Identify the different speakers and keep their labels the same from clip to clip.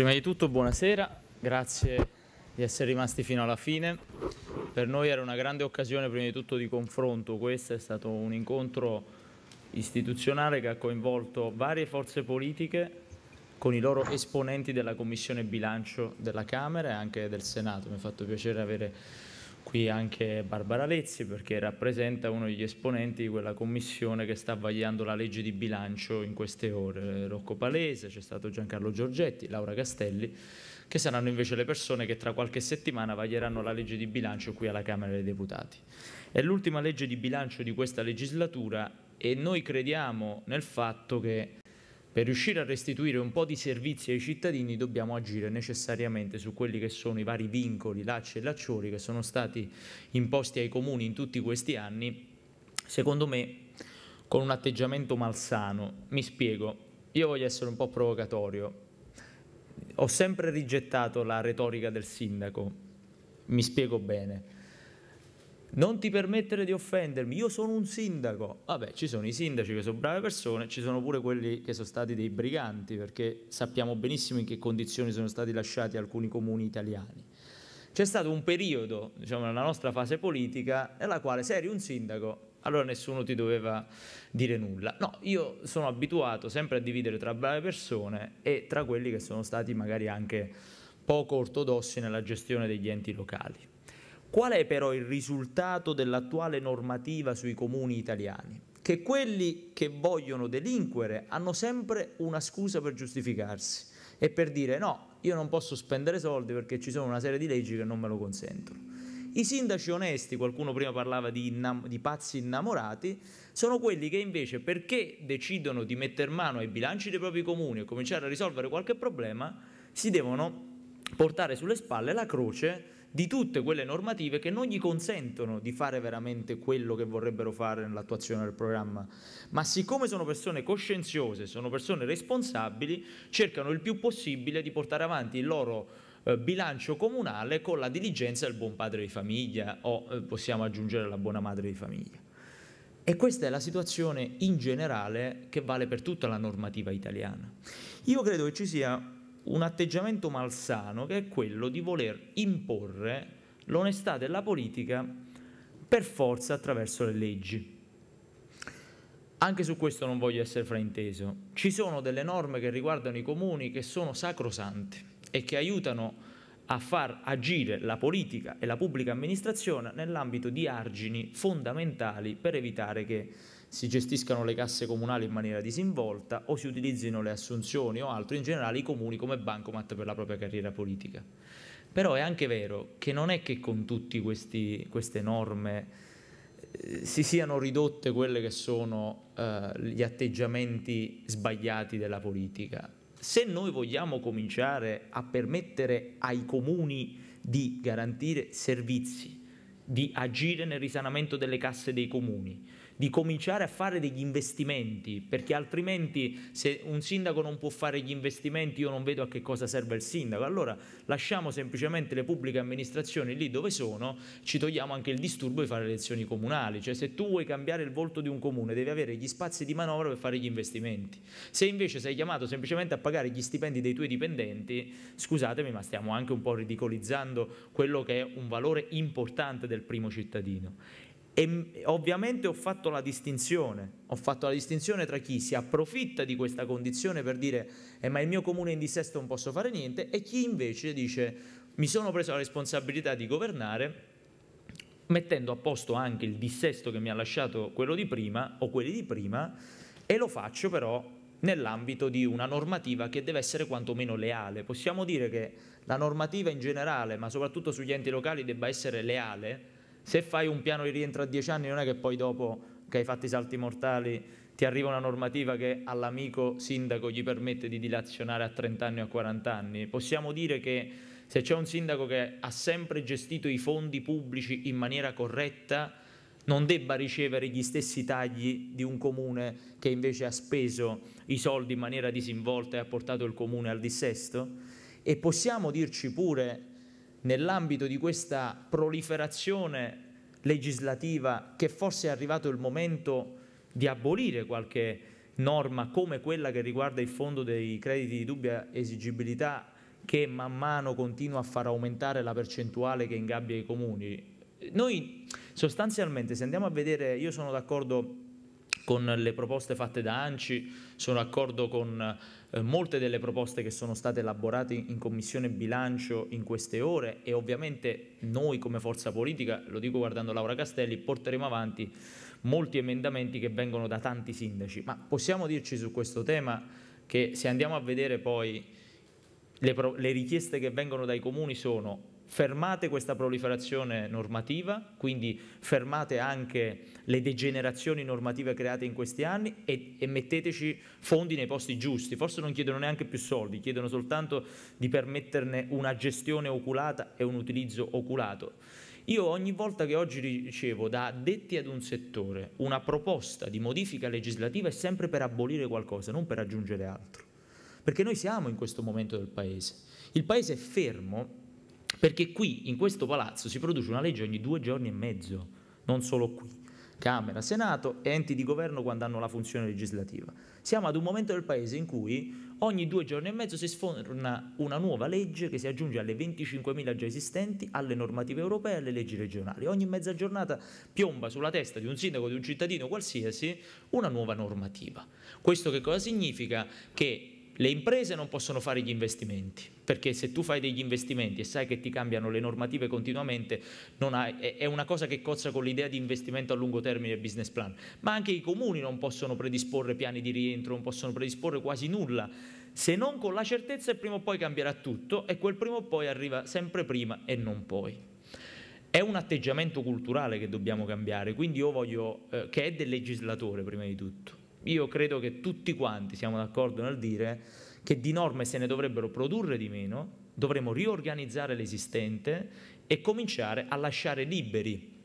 Speaker 1: Prima di tutto buonasera, grazie di essere rimasti fino alla fine. Per noi era una grande occasione prima di tutto di confronto, questo è stato un incontro istituzionale che ha coinvolto varie forze politiche con i loro esponenti della Commissione Bilancio della Camera e anche del Senato. Mi ha fatto piacere avere qui anche Barbara Lezzi perché rappresenta uno degli esponenti di quella commissione che sta vagliando la legge di bilancio in queste ore. Rocco Palese, c'è stato Giancarlo Giorgetti, Laura Castelli, che saranno invece le persone che tra qualche settimana vaglieranno la legge di bilancio qui alla Camera dei Deputati. È l'ultima legge di bilancio di questa legislatura e noi crediamo nel fatto che per riuscire a restituire un po' di servizi ai cittadini dobbiamo agire necessariamente su quelli che sono i vari vincoli, lacci e lacciori che sono stati imposti ai comuni in tutti questi anni, secondo me con un atteggiamento malsano. Mi spiego, io voglio essere un po' provocatorio. Ho sempre rigettato la retorica del sindaco, mi spiego bene non ti permettere di offendermi, io sono un sindaco. Vabbè, ci sono i sindaci che sono brave persone, ci sono pure quelli che sono stati dei briganti, perché sappiamo benissimo in che condizioni sono stati lasciati alcuni comuni italiani. C'è stato un periodo, diciamo, nella nostra fase politica, nella quale se eri un sindaco allora nessuno ti doveva dire nulla. No, io sono abituato sempre a dividere tra brave persone e tra quelli che sono stati magari anche poco ortodossi nella gestione degli enti locali. Qual è però il risultato dell'attuale normativa sui comuni italiani? Che quelli che vogliono delinquere hanno sempre una scusa per giustificarsi e per dire no, io non posso spendere soldi perché ci sono una serie di leggi che non me lo consentono. I sindaci onesti, qualcuno prima parlava di, di, pazzi innamorati, sono quelli che invece perché decidono di mettere mano ai bilanci dei propri comuni e cominciare a risolvere qualche problema, si devono portare sulle spalle la croce di tutte quelle normative che non gli consentono di fare veramente quello che vorrebbero fare nell'attuazione del programma. Ma siccome sono persone coscienziose, sono persone responsabili, cercano il più possibile di portare avanti il loro eh, bilancio comunale con la diligenza del buon padre di famiglia o eh, possiamo aggiungere la buona madre di famiglia. E questa è la situazione in generale che vale per tutta la normativa italiana. Io credo che ci sia un atteggiamento malsano che è quello di voler imporre l'onestà della politica per forza attraverso le leggi. Anche su questo non voglio essere frainteso. Ci sono delle norme che riguardano i comuni che sono sacrosante e che aiutano a far agire la politica e la pubblica amministrazione nell'ambito di argini fondamentali per evitare che si gestiscano le casse comunali in maniera disinvolta o si utilizzino le assunzioni o altro, in generale i comuni come bancomat per la propria carriera politica. Però è anche vero che non è che con tutte queste norme eh, si siano ridotte quelli che sono eh, gli atteggiamenti sbagliati della politica se noi vogliamo cominciare a permettere ai comuni di garantire servizi, di agire nel risanamento delle casse dei comuni, di cominciare a fare degli investimenti, perché altrimenti se un sindaco non può fare gli investimenti io non vedo a che cosa serve il sindaco. Allora lasciamo semplicemente le pubbliche amministrazioni lì dove sono, ci togliamo anche il disturbo di fare le elezioni comunali, cioè se tu vuoi cambiare il volto di un comune devi avere gli spazi di manovra per fare gli investimenti. Se invece sei chiamato semplicemente a pagare gli stipendi dei tuoi dipendenti, scusatemi ma stiamo anche un po' ridicolizzando quello che è un valore importante del primo cittadino. E ovviamente ho fatto la distinzione, ho fatto la distinzione tra chi si approfitta di questa condizione per dire eh, ma il mio comune è in dissesto non posso fare niente e chi invece dice mi sono preso la responsabilità di governare mettendo a posto anche il dissesto che mi ha lasciato quello di prima o quelli di prima e lo faccio però nell'ambito di una normativa che deve essere quantomeno leale. Possiamo dire che la normativa in generale, ma soprattutto sugli enti locali, debba essere leale se fai un piano di rientro a 10 anni non è che poi dopo che hai fatto i salti mortali ti arriva una normativa che all'amico sindaco gli permette di dilazionare a 30 anni o a 40 anni. Possiamo dire che se c'è un sindaco che ha sempre gestito i fondi pubblici in maniera corretta, non debba ricevere gli stessi tagli di un comune che invece ha speso i soldi in maniera disinvolta e ha portato il comune al dissesto? E possiamo dirci pure nell'ambito di questa proliferazione legislativa che forse è arrivato il momento di abolire qualche norma come quella che riguarda il fondo dei crediti di dubbia esigibilità che man mano continua a far aumentare la percentuale che ingabbia i comuni. Noi sostanzialmente se andiamo a vedere, io sono d'accordo con le proposte fatte da ANCI, sono d'accordo con eh, molte delle proposte che sono state elaborate in, Commissione Bilancio in queste ore e ovviamente noi come forza politica, lo dico guardando Laura Castelli, porteremo avanti molti emendamenti che vengono da tanti sindaci, ma possiamo dirci su questo tema che se andiamo a vedere poi le, le richieste che vengono dai comuni sono fermate questa proliferazione normativa, quindi fermate anche le degenerazioni normative create in questi anni e, e metteteci fondi nei posti giusti. Forse non chiedono neanche più soldi, chiedono soltanto di permetterne una gestione oculata e un utilizzo oculato. Io ogni volta che oggi ricevo da addetti ad un settore una proposta di modifica legislativa è sempre per abolire qualcosa, non per aggiungere altro. Perché noi siamo in questo momento del Paese. Il Paese è fermo perché qui in questo palazzo si produce una legge ogni due giorni e mezzo, non solo qui. Camera, Senato e enti di governo quando hanno la funzione legislativa. Siamo ad un momento del Paese in cui ogni due giorni e mezzo si sforna una nuova legge che si aggiunge alle 25.000 già esistenti, alle normative europee e alle leggi regionali. Ogni mezza giornata piomba sulla testa di un sindaco, di un cittadino qualsiasi, una nuova normativa. Questo che cosa significa? Che le imprese non possono fare gli investimenti, perché se tu fai degli investimenti e sai che ti cambiano le normative continuamente, hai, è una cosa che cozza con l'idea di investimento a lungo termine e business plan. Ma anche i comuni non possono predisporre piani di rientro, non possono predisporre quasi nulla, se non con la certezza che prima o poi cambierà tutto e quel prima o poi arriva sempre prima e non poi. È un atteggiamento culturale che dobbiamo cambiare, quindi io voglio, eh, che è del legislatore prima di tutto, io credo che tutti quanti siamo d'accordo nel dire che di norme se ne dovrebbero produrre di meno, dovremmo riorganizzare l'esistente e cominciare a lasciare liberi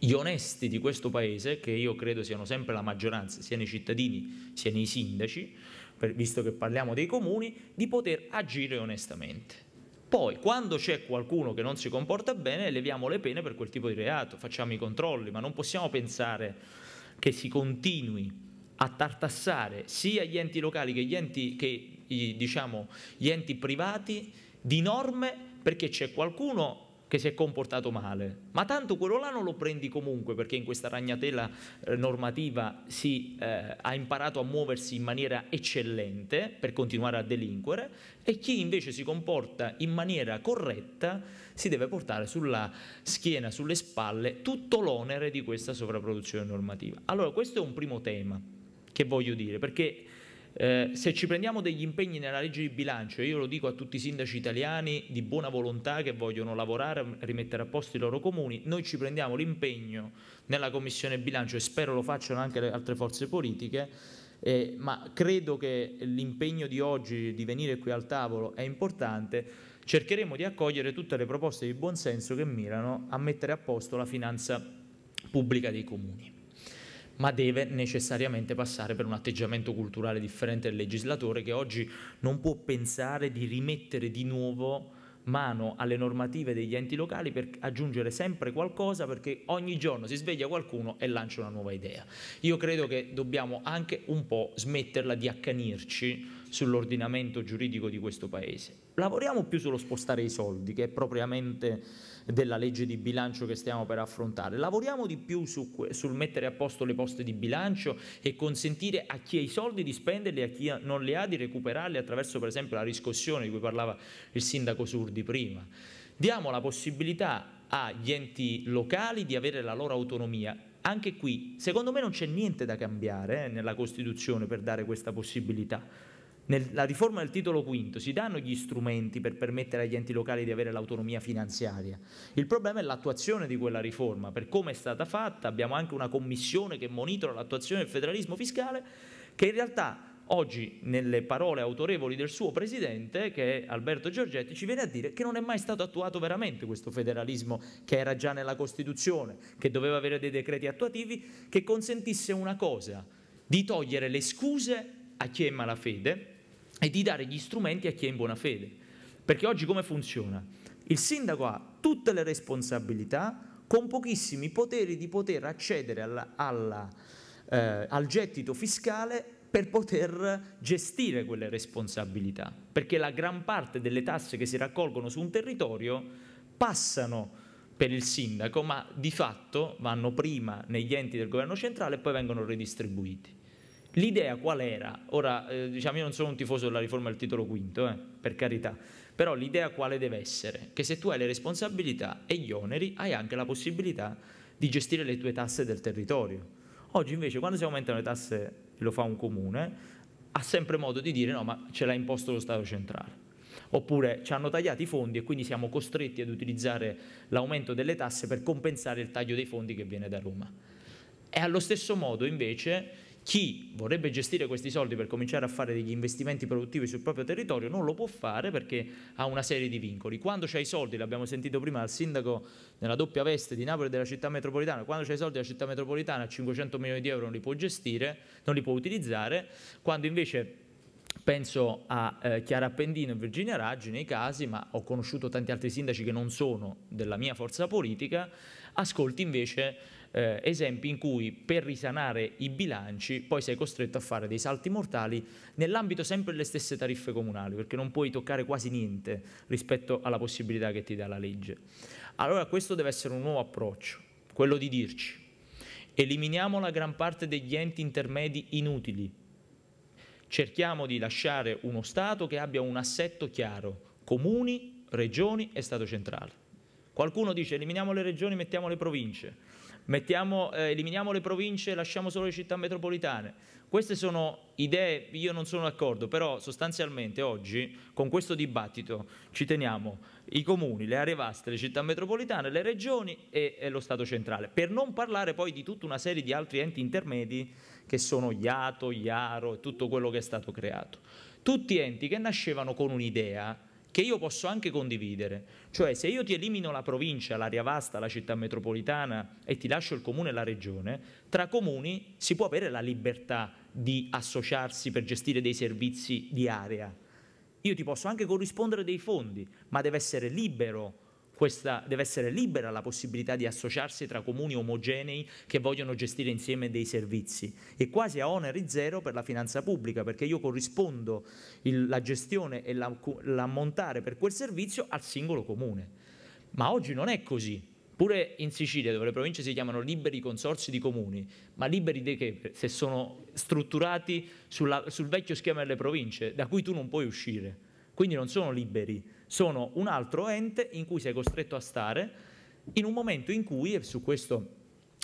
Speaker 1: gli onesti di questo paese, che io credo siano sempre la maggioranza, sia nei cittadini sia nei sindaci, per, visto che parliamo dei comuni, di poter agire onestamente. Poi, quando c'è qualcuno che non si comporta bene, eleviamo le pene per quel tipo di reato, facciamo i controlli, ma non possiamo pensare che si continui a tartassare sia gli enti locali che gli enti, che, diciamo, gli enti privati di norme perché c'è qualcuno che si è comportato male, ma tanto quello là non lo prendi comunque perché in questa ragnatela eh, normativa si eh, ha imparato a muoversi in maniera eccellente per continuare a delinquere e chi invece si comporta in maniera corretta si deve portare sulla schiena, sulle spalle tutto l'onere di questa sovrapproduzione normativa. Allora questo è un primo tema. Che voglio dire? Perché eh, se ci prendiamo degli impegni nella legge di bilancio, e io lo dico a tutti i sindaci italiani di buona volontà che vogliono lavorare, rimettere a posto i loro comuni, noi ci prendiamo l'impegno nella commissione bilancio e spero lo facciano anche le altre forze politiche, eh, ma credo che l'impegno di oggi di venire qui al tavolo è importante. Cercheremo di accogliere tutte le proposte di buonsenso che mirano a mettere a posto la finanza pubblica dei comuni ma deve necessariamente passare per un atteggiamento culturale differente del legislatore che oggi non può pensare di rimettere di nuovo mano alle normative degli enti locali per aggiungere sempre qualcosa perché ogni giorno si sveglia qualcuno e lancia una nuova idea. Io credo che dobbiamo anche un po' smetterla di accanirci sull'ordinamento giuridico di questo Paese. Lavoriamo più sullo spostare i soldi, che è propriamente della legge di bilancio che stiamo per affrontare. Lavoriamo di più su, sul mettere a posto le poste di bilancio e consentire a chi ha i soldi di spenderli e a chi non li ha di recuperarli attraverso per esempio la riscossione di cui parlava il sindaco Surdi prima. Diamo la possibilità agli enti locali di avere la loro autonomia anche qui, secondo me non c'è niente da cambiare eh, nella Costituzione per dare questa possibilità. Nella riforma del titolo V si danno gli strumenti per permettere agli enti locali di avere l'autonomia finanziaria. Il problema è l'attuazione di quella riforma, per come è stata fatta, abbiamo anche una commissione che monitora l'attuazione del federalismo fiscale, che in realtà oggi nelle parole autorevoli del suo presidente, che è Alberto Giorgetti, ci viene a dire che non è mai stato attuato veramente questo federalismo che era già nella Costituzione, che doveva avere dei decreti attuativi, che consentisse una cosa, di togliere le scuse a chi è malafede, e di dare gli strumenti a chi è in buona fede. Perché oggi come funziona? Il sindaco ha tutte le responsabilità con pochissimi poteri di poter accedere alla, alla, eh, al gettito fiscale per poter gestire quelle responsabilità, perché la gran parte delle tasse che si raccolgono su un territorio passano per il sindaco, ma di fatto vanno prima negli enti del governo centrale e poi vengono redistribuiti. L'idea qual era? Ora, eh, diciamo, io non sono un tifoso della riforma del titolo quinto, eh, per carità, però l'idea quale deve essere? Che se tu hai le responsabilità e gli oneri, hai anche la possibilità di gestire le tue tasse del territorio. Oggi invece, quando si aumentano le tasse, lo fa un comune, ha sempre modo di dire no, ma ce l'ha imposto lo Stato centrale. Oppure ci hanno tagliato i fondi e quindi siamo costretti ad utilizzare l'aumento delle tasse per compensare il taglio dei fondi che viene da Roma. E allo stesso modo invece chi vorrebbe gestire questi soldi per cominciare a fare degli investimenti produttivi sul proprio territorio non lo può fare perché ha una serie di vincoli. Quando c'è i soldi, l'abbiamo sentito prima al sindaco nella doppia veste di Napoli e della città metropolitana, quando c'è i soldi della città metropolitana 500 milioni di euro non li può gestire, non li può utilizzare, quando invece penso a eh, Chiara Appendino e Virginia Raggi nei casi, ma ho conosciuto tanti altri sindaci che non sono della mia forza politica, ascolti invece eh, esempi in cui per risanare i bilanci poi sei costretto a fare dei salti mortali nell'ambito sempre delle stesse tariffe comunali, perché non puoi toccare quasi niente rispetto alla possibilità che ti dà la legge. Allora questo deve essere un nuovo approccio, quello di dirci eliminiamo la gran parte degli enti intermedi inutili, cerchiamo di lasciare uno Stato che abbia un assetto chiaro, comuni, regioni e Stato centrale. Qualcuno dice eliminiamo le regioni, mettiamo le province. Mettiamo, eh, eliminiamo le province e lasciamo solo le città metropolitane. Queste sono idee, io non sono d'accordo, però sostanzialmente oggi con questo dibattito ci teniamo i comuni, le aree vaste, le città metropolitane, le regioni e, e lo Stato centrale, per non parlare poi di tutta una serie di altri enti intermedi che sono IATO, IARO e tutto quello che è stato creato. Tutti enti che nascevano con un'idea che io posso anche condividere. Cioè se io ti elimino la provincia, l'area vasta, la città metropolitana e ti lascio il comune e la regione, tra comuni si può avere la libertà di associarsi per gestire dei servizi di area. Io ti posso anche corrispondere dei fondi, ma deve essere libero questa deve essere libera la possibilità di associarsi tra comuni omogenei che vogliono gestire insieme dei servizi e quasi a oneri zero per la finanza pubblica perché io corrispondo il, la gestione e la, l'ammontare per quel servizio al singolo comune. Ma oggi non è così. Pure in Sicilia, dove le province si chiamano liberi consorsi di comuni, ma liberi di che? Se sono strutturati sulla, sul vecchio schema delle province, da cui tu non puoi uscire. Quindi non sono liberi sono un altro ente in cui sei costretto a stare in un momento in cui, e su questo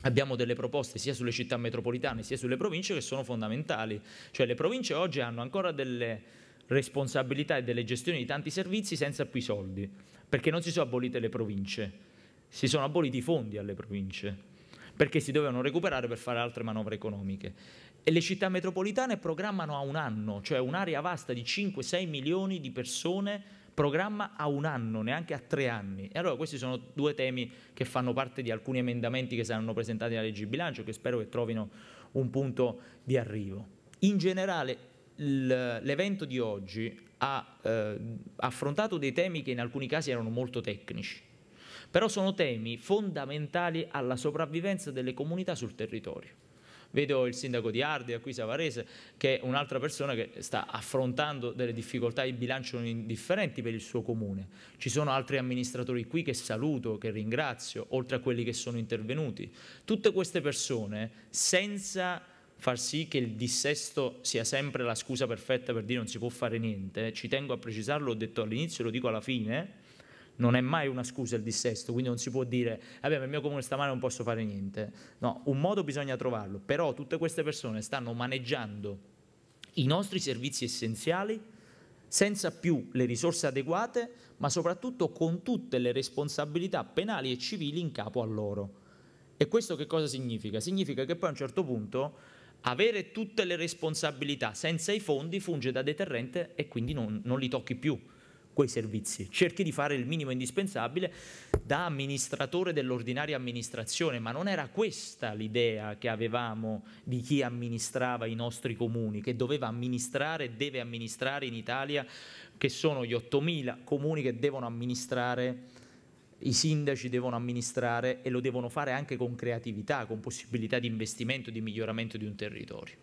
Speaker 1: abbiamo delle proposte sia sulle città metropolitane sia sulle province che sono fondamentali, cioè le province oggi hanno ancora delle responsabilità e delle gestioni di tanti servizi senza più i soldi, perché non si sono abolite le province, si sono aboliti i fondi alle province, perché si dovevano recuperare per fare altre manovre economiche. E le città metropolitane programmano a un anno, cioè un'area vasta di 5-6 milioni di persone programma a un anno, neanche a tre anni. E allora questi sono due temi che fanno parte di alcuni emendamenti che saranno presentati nella legge di bilancio che spero che trovino un punto di arrivo. In generale l'evento di oggi ha eh, affrontato dei temi che in alcuni casi erano molto tecnici, però sono temi fondamentali alla sopravvivenza delle comunità sul territorio. Vedo il sindaco di Ardea, qui Savarese, che è un'altra persona che sta affrontando delle difficoltà di bilancio indifferenti per il suo comune. Ci sono altri amministratori qui che saluto, che ringrazio, oltre a quelli che sono intervenuti. Tutte queste persone, senza far sì che il dissesto sia sempre la scusa perfetta per dire non si può fare niente, ci tengo a precisarlo, ho detto all'inizio, lo dico alla fine, non è mai una scusa il dissesto, quindi non si può dire, vabbè, ma il mio comune sta male non posso fare niente. No, un modo bisogna trovarlo, però tutte queste persone stanno maneggiando i nostri servizi essenziali senza più le risorse adeguate, ma soprattutto con tutte le responsabilità penali e civili in capo a loro. E questo che cosa significa? Significa che poi a un certo punto avere tutte le responsabilità senza i fondi funge da deterrente e quindi non, non li tocchi più quei servizi. Cerchi di fare il minimo indispensabile da amministratore dell'ordinaria amministrazione, ma non era questa l'idea che avevamo di chi amministrava i nostri comuni, che doveva amministrare e deve amministrare in Italia, che sono gli 8.000 comuni che devono amministrare i sindaci devono amministrare e lo devono fare anche con creatività, con possibilità di investimento, di miglioramento di un territorio.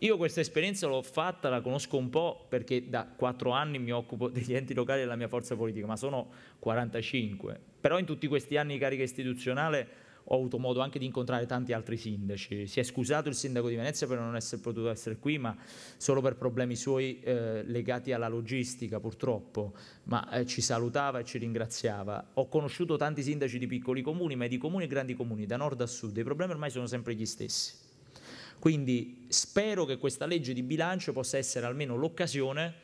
Speaker 1: Io questa esperienza l'ho fatta, la conosco un po' perché da quattro anni mi occupo degli enti locali e della mia forza politica, ma sono 45. Però in tutti questi anni di carica istituzionale ho avuto modo anche di incontrare tanti altri sindaci. Si è scusato il sindaco di Venezia per non essere potuto essere qui, ma solo per problemi suoi eh, legati alla logistica, purtroppo. Ma eh, ci salutava e ci ringraziava. Ho conosciuto tanti sindaci di piccoli comuni, ma di comuni e grandi comuni, da nord a sud. I problemi ormai sono sempre gli stessi. Quindi spero che questa legge di bilancio possa essere almeno l'occasione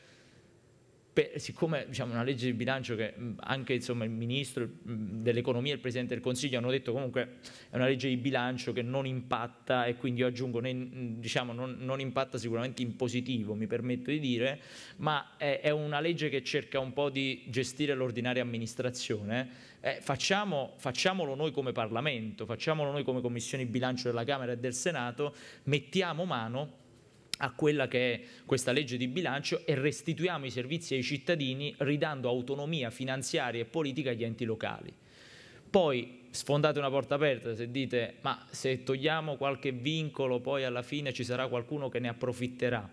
Speaker 1: per, siccome diciamo, una legge di bilancio che mm, anche insomma, il ministro mm, dell'economia e il presidente del consiglio hanno detto comunque è una legge di bilancio che non impatta e quindi io aggiungo ne, mm, diciamo, non, non, impatta sicuramente in positivo mi permetto di dire ma è, è una legge che cerca un po' di gestire l'ordinaria amministrazione eh, facciamo, facciamolo noi come Parlamento, facciamolo noi come Commissione Bilancio della Camera e del Senato, mettiamo mano a quella che è questa legge di bilancio e restituiamo i servizi ai cittadini ridando autonomia finanziaria e politica agli enti locali. Poi sfondate una porta aperta se dite ma se togliamo qualche vincolo poi alla fine ci sarà qualcuno che ne approfitterà.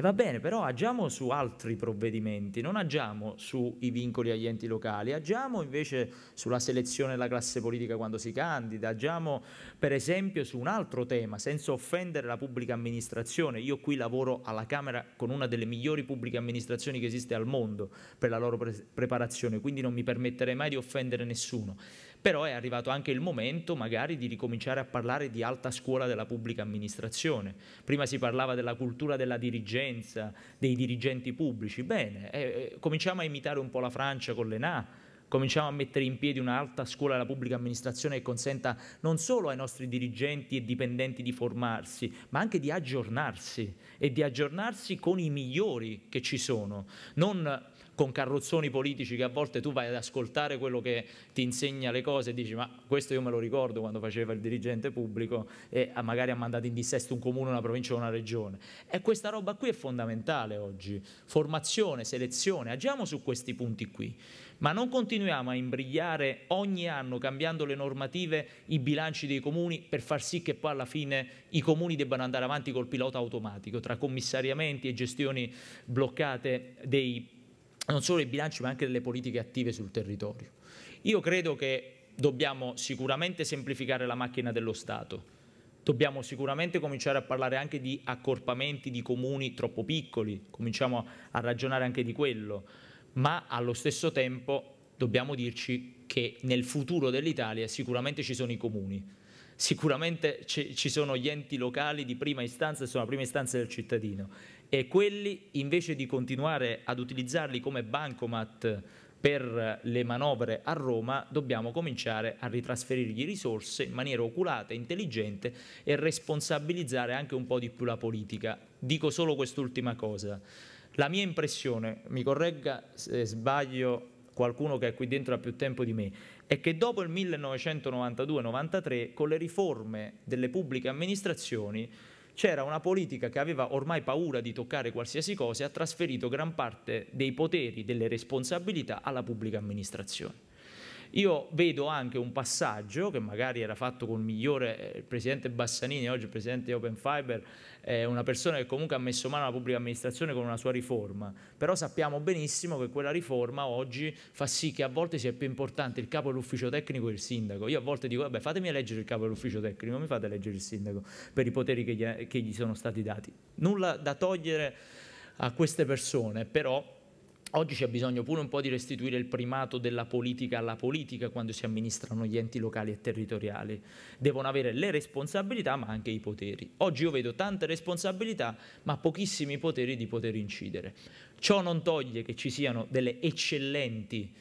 Speaker 1: E va bene, però agiamo su altri provvedimenti, non agiamo sui vincoli agli enti locali, agiamo invece sulla selezione della classe politica quando si candida, agiamo per esempio su un altro tema, senza offendere la pubblica amministrazione. Io qui lavoro alla Camera con una delle migliori pubbliche amministrazioni che esiste al mondo per la loro pre preparazione, quindi non mi permetterei mai di offendere nessuno però è arrivato anche il momento magari di ricominciare a parlare di alta scuola della pubblica amministrazione. Prima si parlava della cultura della dirigenza, dei dirigenti pubblici, bene, eh, eh cominciamo a imitare un po' la Francia con l'ENA, cominciamo a mettere in piedi un'alta scuola della pubblica amministrazione che consenta non solo ai nostri dirigenti e dipendenti di formarsi, ma anche di aggiornarsi e di aggiornarsi con i migliori che ci sono, non con carrozzoni politici che a volte tu vai ad ascoltare quello che ti insegna le cose e dici ma questo io me lo ricordo quando faceva il dirigente pubblico e ah, magari ha mandato in dissesto un comune, una provincia o una regione. E questa roba qui è fondamentale oggi, formazione, selezione, agiamo su questi punti qui, ma non continuiamo a imbrigliare ogni anno cambiando le normative i bilanci dei comuni per far sì che poi alla fine i comuni debbano andare avanti col pilota automatico tra commissariamenti e gestioni bloccate dei non solo dei bilanci ma anche delle politiche attive sul territorio. Io credo che dobbiamo sicuramente semplificare la macchina dello Stato, dobbiamo sicuramente cominciare a parlare anche di accorpamenti di comuni troppo piccoli, cominciamo a ragionare anche di quello, ma allo stesso tempo dobbiamo dirci che nel futuro dell'Italia sicuramente ci sono i comuni, sicuramente ci sono gli enti locali di prima istanza e sono la prima istanza del cittadino e quelli invece di continuare ad utilizzarli come bancomat per le manovre a Roma dobbiamo cominciare a ritrasferirgli risorse in maniera oculata, intelligente e responsabilizzare anche un po' di più la politica. Dico solo quest'ultima cosa. La mia impressione, mi corregga se sbaglio qualcuno che è qui dentro ha più tempo di me, è che dopo il 1992-93 con le riforme delle pubbliche amministrazioni c'era una politica che aveva ormai paura di toccare qualsiasi cosa e ha trasferito gran parte dei poteri, delle responsabilità alla pubblica amministrazione. Io vedo anche un passaggio che magari era fatto con il migliore, eh, il presidente Bassanini, oggi il presidente di Open Fiber, è una persona che comunque ha messo mano alla pubblica amministrazione con una sua riforma, però sappiamo benissimo che quella riforma oggi fa sì che a volte sia più importante il capo dell'ufficio tecnico e il sindaco. Io a volte dico, vabbè fatemi eleggere il capo dell'ufficio tecnico, mi fate eleggere il sindaco per i poteri che gli, che gli sono stati dati. Nulla da togliere a queste persone, però Oggi c'è bisogno pure un po' di restituire il primato della politica alla politica quando si amministrano gli enti locali e territoriali. Devono avere le responsabilità ma anche i poteri. Oggi io vedo tante responsabilità ma pochissimi poteri di poter incidere. Ciò non toglie che ci siano delle eccellenti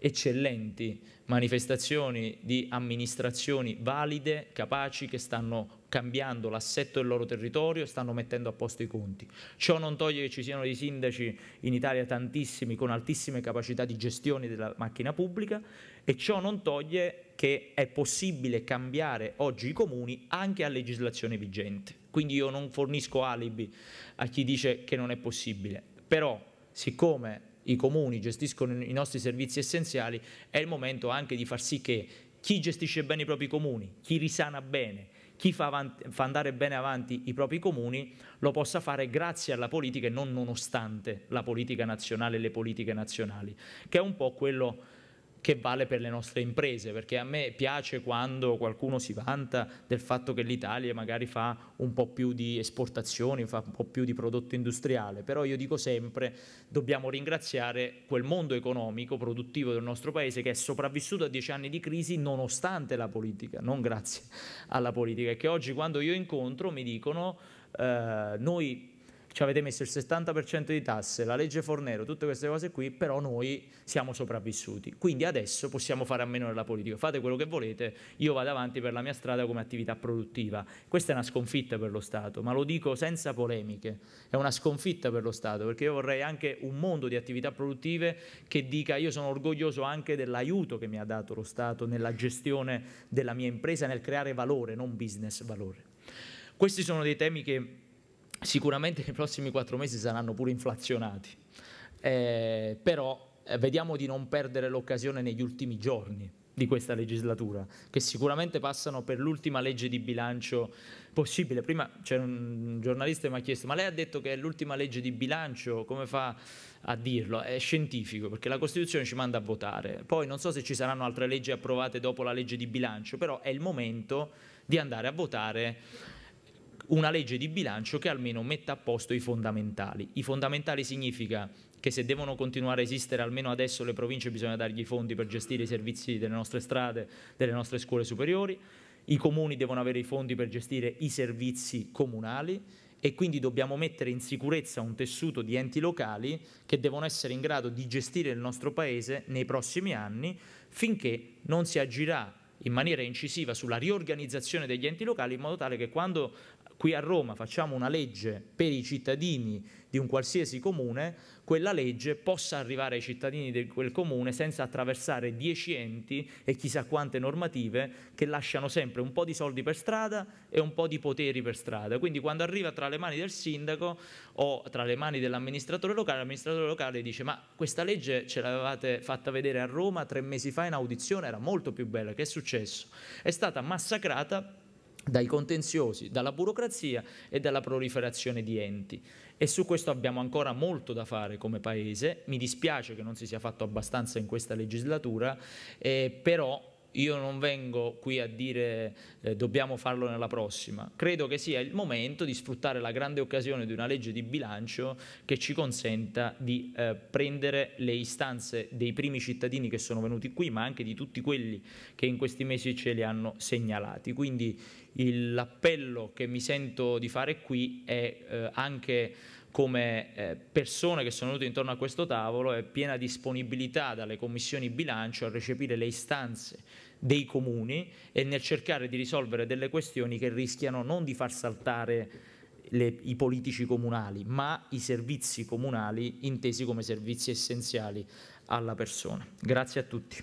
Speaker 1: eccellenti manifestazioni di amministrazioni valide, capaci, che stanno cambiando l'assetto del loro territorio e stanno mettendo a posto i conti. Ciò non toglie che ci siano dei sindaci in Italia tantissimi con altissime capacità di gestione della macchina pubblica e ciò non toglie che è possibile cambiare oggi i comuni anche a legislazione vigente. Quindi io non fornisco alibi a chi dice che non è possibile, però siccome i comuni gestiscono i nostri servizi essenziali, è il momento anche di far sì che chi gestisce bene i propri comuni, chi risana bene, chi fa, avanti, fa, andare bene avanti i propri comuni lo possa fare grazie alla politica e non nonostante la politica nazionale e le politiche nazionali, che è un po' quello che vale per le nostre imprese, perché a me piace quando qualcuno si vanta del fatto che l'Italia magari fa un po' più di esportazioni, fa un po' più di prodotto industriale, però io dico sempre dobbiamo ringraziare quel mondo economico produttivo del nostro paese che è sopravvissuto a dieci anni di crisi nonostante la politica, non grazie alla politica, e che oggi quando io incontro mi dicono eh, noi ci avete messo il 70% di tasse, la legge Fornero, tutte queste cose qui, però noi siamo sopravvissuti. Quindi adesso possiamo fare a meno della politica, fate quello che volete, io vado avanti per la mia strada come attività produttiva. Questa è una sconfitta per lo Stato, ma lo dico senza polemiche, è una sconfitta per lo Stato, perché io vorrei anche un mondo di attività produttive che dica io sono orgoglioso anche dell'aiuto che mi ha dato lo Stato nella gestione della mia impresa, nel creare valore, non business valore. Questi sono dei temi che sicuramente nei prossimi quattro mesi saranno pure inflazionati, eh, però eh, vediamo di non perdere l'occasione negli ultimi giorni di questa legislatura, che sicuramente passano per l'ultima legge di bilancio possibile. Prima c'era un giornalista che mi ha chiesto, ma lei ha detto che è l'ultima legge di bilancio, come fa a dirlo? È scientifico, perché la Costituzione ci manda a votare. Poi non so se ci saranno altre leggi approvate dopo la legge di bilancio, però è il momento di andare a votare una legge di bilancio che almeno metta a posto i fondamentali. I fondamentali significa che se devono continuare a esistere almeno adesso le province bisogna dargli i fondi per gestire i servizi delle nostre strade, delle nostre scuole superiori, i comuni devono avere i fondi per gestire i servizi comunali e quindi dobbiamo mettere in sicurezza un tessuto di enti locali che devono essere in grado di gestire il nostro paese nei prossimi anni finché non si agirà in maniera incisiva sulla riorganizzazione degli enti locali in modo tale che quando qui a Roma facciamo una legge per i cittadini di un qualsiasi comune, quella legge possa arrivare ai cittadini di quel comune senza attraversare dieci enti e chissà quante normative che lasciano sempre un po' di soldi per strada e un po' di poteri per strada. Quindi quando arriva tra le mani del sindaco o tra le mani dell'amministratore locale, l'amministratore locale dice ma questa legge ce l'avevate fatta vedere a Roma tre mesi fa in audizione, era molto più bella, che è successo? È stata massacrata dai contenziosi, dalla burocrazia e dalla proliferazione di enti e su questo abbiamo ancora molto da fare come Paese. Mi dispiace che non si sia fatto abbastanza in questa legislatura, eh, però io non vengo qui a dire eh, dobbiamo farlo nella prossima. Credo che sia il momento di sfruttare la grande occasione di una legge di bilancio che ci consenta di eh, prendere le istanze dei primi cittadini che sono venuti qui, ma anche di tutti quelli che in questi mesi ce li hanno segnalati. Quindi l'appello che mi sento di fare qui è eh, anche come eh, persone che sono venute intorno a questo tavolo è piena disponibilità dalle commissioni bilancio a recepire le istanze dei comuni e nel cercare di risolvere delle questioni che rischiano non di far saltare le, i politici comunali, ma i servizi comunali intesi come servizi essenziali alla persona. Grazie a tutti.